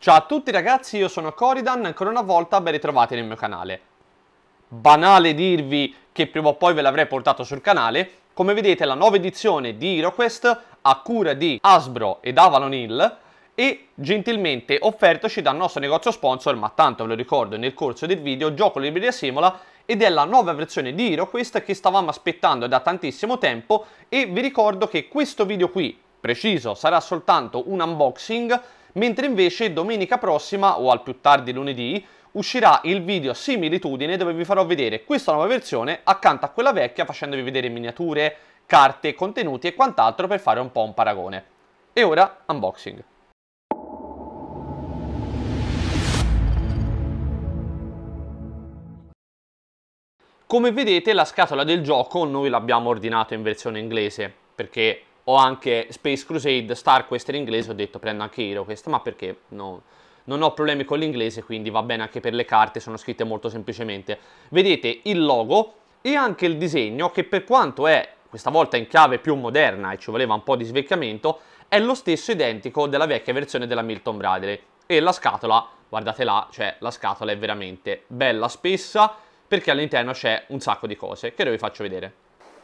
Ciao a tutti ragazzi, io sono Coridan, ancora una volta ben ritrovati nel mio canale. Banale dirvi che prima o poi ve l'avrei portato sul canale, come vedete la nuova edizione di HeroQuest a cura di Hasbro ed Avalon Hill e gentilmente offertoci dal nostro negozio sponsor, ma tanto ve lo ricordo nel corso del video, gioco libreria simula ed è la nuova versione di HeroQuest che stavamo aspettando da tantissimo tempo e vi ricordo che questo video qui, preciso, sarà soltanto un unboxing mentre invece domenica prossima o al più tardi lunedì uscirà il video similitudine dove vi farò vedere questa nuova versione accanto a quella vecchia facendovi vedere miniature, carte, contenuti e quant'altro per fare un po' un paragone. E ora unboxing. Come vedete la scatola del gioco noi l'abbiamo ordinato in versione inglese perché ho anche Space Crusade, Star Quest in inglese, ho detto prendo anche HeroQuest, ma perché no, non ho problemi con l'inglese, quindi va bene anche per le carte, sono scritte molto semplicemente. Vedete il logo e anche il disegno, che per quanto è questa volta in chiave più moderna e ci voleva un po' di svecchiamento, è lo stesso identico della vecchia versione della Milton Bradley. E la scatola, guardate là, cioè la scatola è veramente bella, spessa, perché all'interno c'è un sacco di cose, che ora vi faccio vedere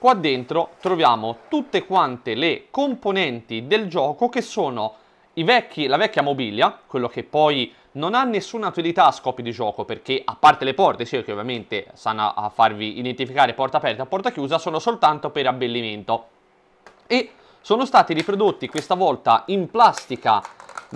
qua dentro troviamo tutte quante le componenti del gioco che sono vecchi, la vecchia mobilia, quello che poi non ha nessuna utilità a scopi di gioco perché a parte le porte, sì che ovviamente sanno a farvi identificare porta aperta e porta chiusa, sono soltanto per abbellimento. E sono stati riprodotti questa volta in plastica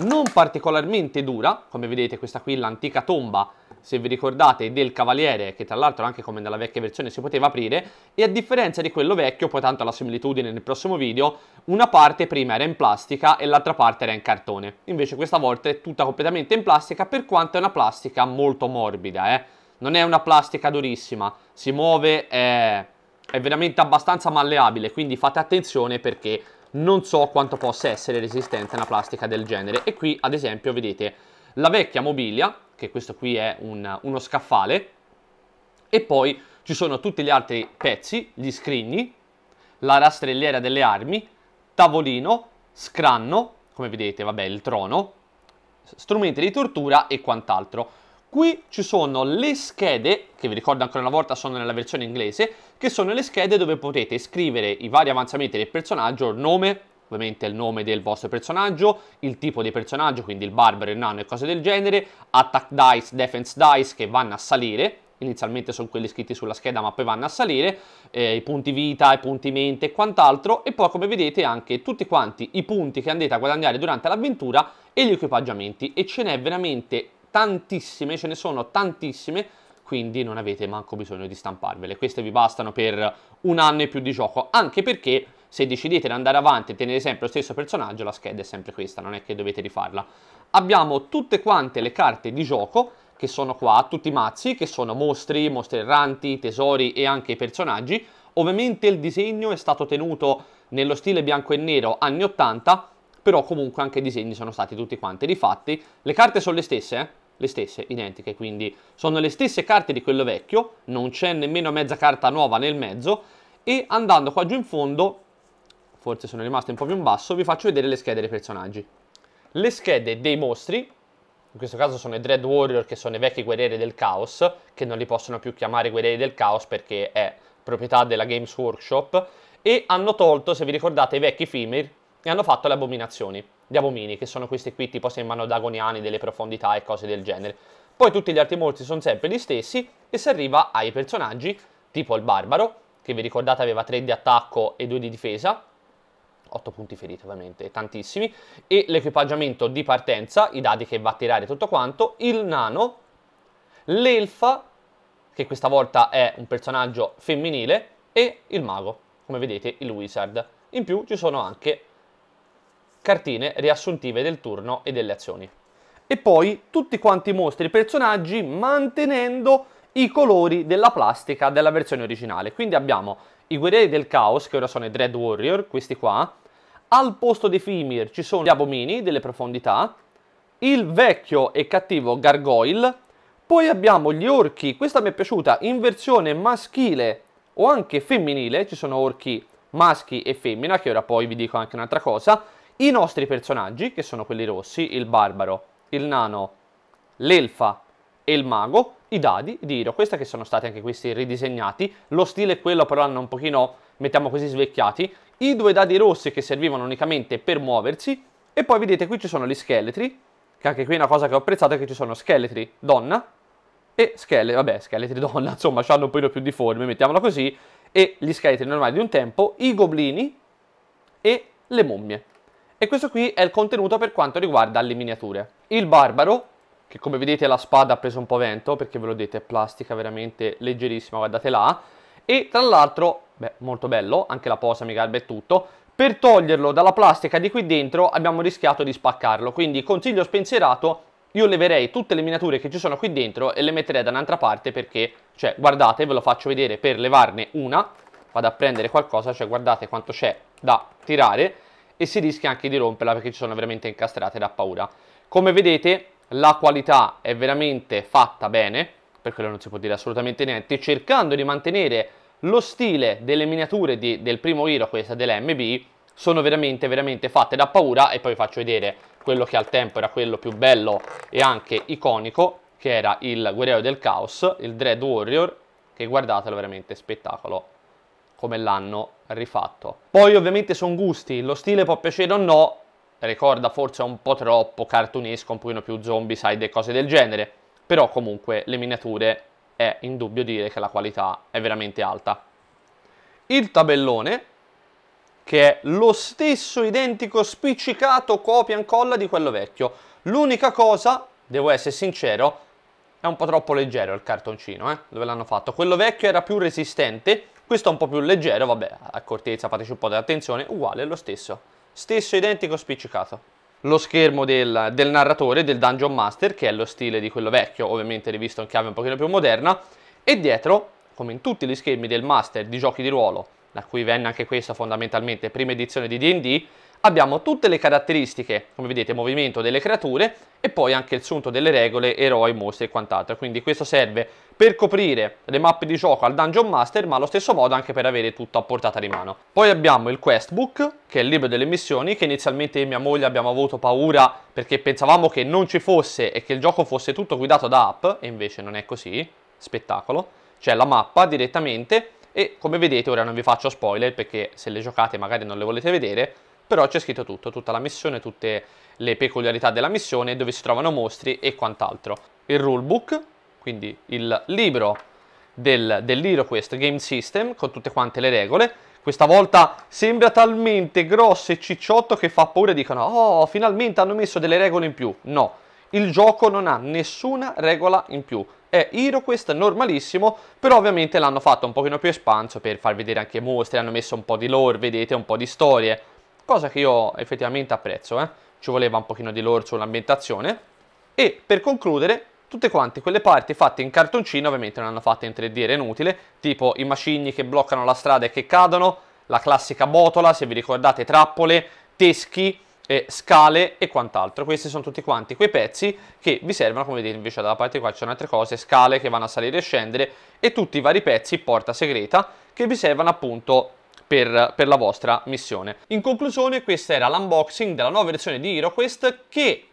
non particolarmente dura, come vedete questa qui l'antica tomba se vi ricordate, del Cavaliere, che tra l'altro anche come nella vecchia versione si poteva aprire, e a differenza di quello vecchio, poi tanto la similitudine nel prossimo video, una parte prima era in plastica e l'altra parte era in cartone. Invece questa volta è tutta completamente in plastica, per quanto è una plastica molto morbida, eh. Non è una plastica durissima, si muove, è, è veramente abbastanza malleabile, quindi fate attenzione perché non so quanto possa essere resistente una plastica del genere. E qui, ad esempio, vedete la vecchia mobilia che questo qui è un, uno scaffale, e poi ci sono tutti gli altri pezzi, gli scrigni, la rastrelliera delle armi, tavolino, scranno, come vedete, vabbè, il trono, strumenti di tortura e quant'altro. Qui ci sono le schede, che vi ricordo ancora una volta sono nella versione inglese, che sono le schede dove potete scrivere i vari avanzamenti del personaggio, nome, ovviamente il nome del vostro personaggio, il tipo di personaggio, quindi il barbero, il nano e cose del genere, attack dice, defense dice che vanno a salire, inizialmente sono quelli scritti sulla scheda ma poi vanno a salire, eh, i punti vita, i punti mente e quant'altro e poi come vedete anche tutti quanti i punti che andate a guadagnare durante l'avventura e gli equipaggiamenti e ce n'è veramente tantissime, ce ne sono tantissime quindi non avete manco bisogno di stamparvele, queste vi bastano per un anno e più di gioco anche perché se decidete di andare avanti e tenere sempre lo stesso personaggio, la scheda è sempre questa, non è che dovete rifarla. Abbiamo tutte quante le carte di gioco, che sono qua, tutti i mazzi, che sono mostri, mostri erranti, tesori e anche i personaggi. Ovviamente il disegno è stato tenuto nello stile bianco e nero anni 80, però comunque anche i disegni sono stati tutti quanti rifatti. Le carte sono le stesse, eh? le stesse, identiche, quindi sono le stesse carte di quello vecchio, non c'è nemmeno mezza carta nuova nel mezzo, e andando qua giù in fondo forse sono rimaste un po' più in basso, vi faccio vedere le schede dei personaggi. Le schede dei mostri, in questo caso sono i Dread Warrior che sono i vecchi guerrieri del caos, che non li possono più chiamare guerrieri del caos perché è proprietà della Games Workshop, e hanno tolto, se vi ricordate, i vecchi Fimir e hanno fatto le abominazioni, gli abomini, che sono questi qui, tipo sembrano dagoniani delle profondità e cose del genere. Poi tutti gli altri mostri sono sempre gli stessi e si arriva ai personaggi, tipo il barbaro, che vi ricordate aveva 3 di attacco e 2 di difesa, 8 punti ferite ovviamente, tantissimi, e l'equipaggiamento di partenza, i dadi che va a tirare tutto quanto, il nano, l'elfa, che questa volta è un personaggio femminile, e il mago, come vedete il wizard. In più ci sono anche cartine riassuntive del turno e delle azioni. E poi tutti quanti i mostri e personaggi mantenendo i colori della plastica della versione originale. Quindi abbiamo i guerrieri del caos, che ora sono i Dread Warrior, questi qua, al posto di Fimir ci sono gli abomini delle profondità, il vecchio e cattivo Gargoyle, poi abbiamo gli orchi, questa mi è piaciuta, in versione maschile o anche femminile, ci sono orchi maschi e femmina, che ora poi vi dico anche un'altra cosa, i nostri personaggi, che sono quelli rossi, il barbaro, il nano, l'elfa e il mago, i dadi di Hiro, questi che sono stati anche questi ridisegnati, lo stile è quello però hanno un pochino, mettiamo così, svecchiati, i due dadi rossi che servivano unicamente per muoversi, e poi vedete qui ci sono gli scheletri, che anche qui è una cosa che ho apprezzato, è che ci sono scheletri donna e scheletri, vabbè, scheletri donna, insomma, hanno un po' più di forme, mettiamola così, e gli scheletri normali di un tempo, i goblini e le mummie. E questo qui è il contenuto per quanto riguarda le miniature. Il barbaro che come vedete la spada ha preso un po' vento perché ve l'ho detto è plastica veramente leggerissima, guardate là. E tra l'altro, beh, molto bello, anche la posa mi garba e tutto. Per toglierlo dalla plastica di qui dentro abbiamo rischiato di spaccarlo, quindi consiglio spensierato, io leverei tutte le miniature che ci sono qui dentro e le metterei da un'altra parte perché, cioè, guardate, ve lo faccio vedere per levarne una, vado a prendere qualcosa, cioè guardate quanto c'è da tirare e si rischia anche di romperla perché ci sono veramente incastrate da paura. Come vedete la qualità è veramente fatta bene, per quello non si può dire assolutamente niente, cercando di mantenere lo stile delle miniature di, del primo Hero, questa dell'MB, sono veramente veramente fatte da paura e poi vi faccio vedere quello che al tempo era quello più bello e anche iconico, che era il Guerriero del Caos, il Dread Warrior, che guardatelo veramente spettacolo come l'hanno rifatto. Poi ovviamente sono gusti, lo stile può piacere o no, ricorda forse un po' troppo cartunesco, un pochino più zombie, side e cose del genere, però comunque le miniature è indubbio dire che la qualità è veramente alta. Il tabellone, che è lo stesso identico spiccicato copia e incolla di quello vecchio, l'unica cosa, devo essere sincero, è un po' troppo leggero il cartoncino, eh? dove l'hanno fatto. Quello vecchio era più resistente, questo è un po' più leggero, vabbè, accortezza, fateci un po' di attenzione, uguale, è lo stesso stesso identico spiccicato. Lo schermo del, del narratore, del Dungeon Master, che è lo stile di quello vecchio, ovviamente rivisto in chiave un pochino più moderna, e dietro, come in tutti gli schermi del Master di giochi di ruolo, da cui venne anche questa fondamentalmente prima edizione di D&D, abbiamo tutte le caratteristiche, come vedete, movimento delle creature e poi anche il sunto delle regole, eroi, mostri e quant'altro. Quindi questo serve per coprire le mappe di gioco al Dungeon Master, ma allo stesso modo anche per avere tutto a portata di mano. Poi abbiamo il Quest Book, che è il libro delle missioni, che inizialmente e mia moglie abbiamo avuto paura perché pensavamo che non ci fosse e che il gioco fosse tutto guidato da app, e invece non è così. Spettacolo. C'è la mappa direttamente e come vedete, ora non vi faccio spoiler perché se le giocate magari non le volete vedere, però c'è scritto tutto, tutta la missione, tutte le peculiarità della missione, dove si trovano mostri e quant'altro. Il rulebook, quindi il libro del, dell'HeroQuest Game System con tutte quante le regole. Questa volta sembra talmente grosso e cicciotto che fa paura e dicono oh finalmente hanno messo delle regole in più. No, il gioco non ha nessuna regola in più. È HeroQuest normalissimo, però ovviamente l'hanno fatto un pochino più espanso per far vedere anche mostre, hanno messo un po' di lore, vedete, un po' di storie cosa che io effettivamente apprezzo, eh? ci voleva un pochino di lore sull'ambientazione. E per concludere, tutte quante quelle parti fatte in cartoncino, ovviamente non hanno fatte in 3D, era inutile, tipo i macigni che bloccano la strada e che cadono, la classica botola, se vi ricordate, trappole, teschi, eh, scale e quant'altro. Questi sono tutti quanti quei pezzi che vi servono, come vedete invece dalla parte di qua ci sono altre cose, scale che vanno a salire e scendere e tutti i vari pezzi, porta segreta, che vi servono appunto per, per la vostra missione. In conclusione questa era l'unboxing della nuova versione di HeroQuest che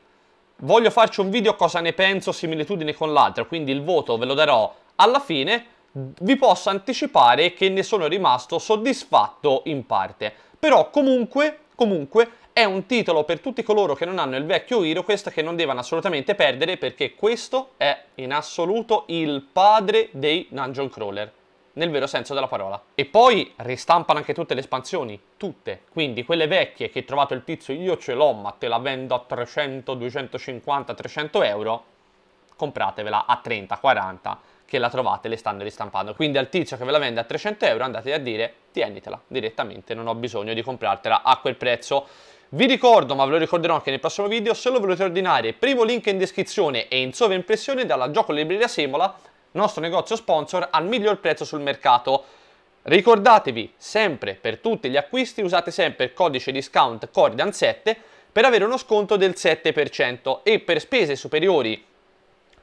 voglio farci un video cosa ne penso, similitudine con l'altra, quindi il voto ve lo darò alla fine. Vi posso anticipare che ne sono rimasto soddisfatto in parte, però comunque, comunque è un titolo per tutti coloro che non hanno il vecchio HeroQuest che non devono assolutamente perdere perché questo è in assoluto il padre dei dungeon crawler nel vero senso della parola. E poi ristampano anche tutte le espansioni, tutte. Quindi quelle vecchie che hai trovato il tizio, io ce l'ho ma te la vendo a 300, 250, 300 euro, compratevela a 30, 40 che la trovate, le stanno ristampando. Quindi al tizio che ve la vende a 300 euro andate a dire tienitela direttamente, non ho bisogno di comprartela a quel prezzo. Vi ricordo, ma ve lo ricorderò anche nel prossimo video, se lo volete ordinare, primo link in descrizione e in sovraimpressione dalla Gioco Libreria Semola nostro negozio sponsor al miglior prezzo sul mercato. Ricordatevi sempre per tutti gli acquisti usate sempre il codice discount cordian 7 per avere uno sconto del 7% e per spese superiori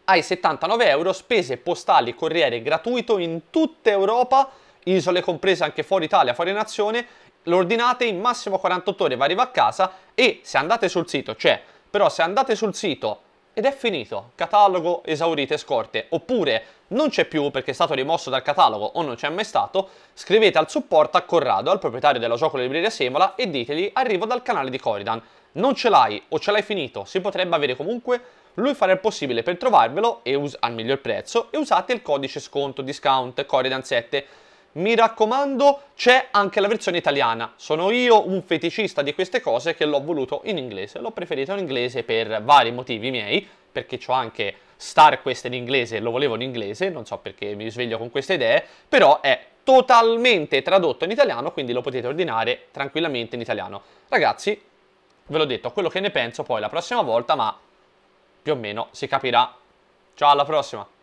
ai 79 euro spese postali corriere gratuito in tutta Europa, isole comprese anche fuori Italia, fuori nazione, lo ordinate in massimo 48 ore, vi arriva a casa e se andate sul sito, cioè, però se andate sul sito ed è finito, catalogo esaurite scorte, oppure non c'è più perché è stato rimosso dal catalogo o non c'è mai stato, scrivete al supporto a Corrado, al proprietario della gioco libreria Semola e ditegli arrivo dal canale di Coridan, non ce l'hai o ce l'hai finito, si potrebbe avere comunque, lui farà il possibile per trovarvelo e al miglior prezzo e usate il codice sconto discount Coridan 7 mi raccomando c'è anche la versione italiana. Sono io un feticista di queste cose che l'ho voluto in inglese. L'ho preferito in inglese per vari motivi miei, perché ho anche Star in inglese, e lo volevo in inglese, non so perché mi sveglio con queste idee, però è totalmente tradotto in italiano, quindi lo potete ordinare tranquillamente in italiano. Ragazzi, ve l'ho detto, quello che ne penso poi la prossima volta, ma più o meno si capirà. Ciao, alla prossima!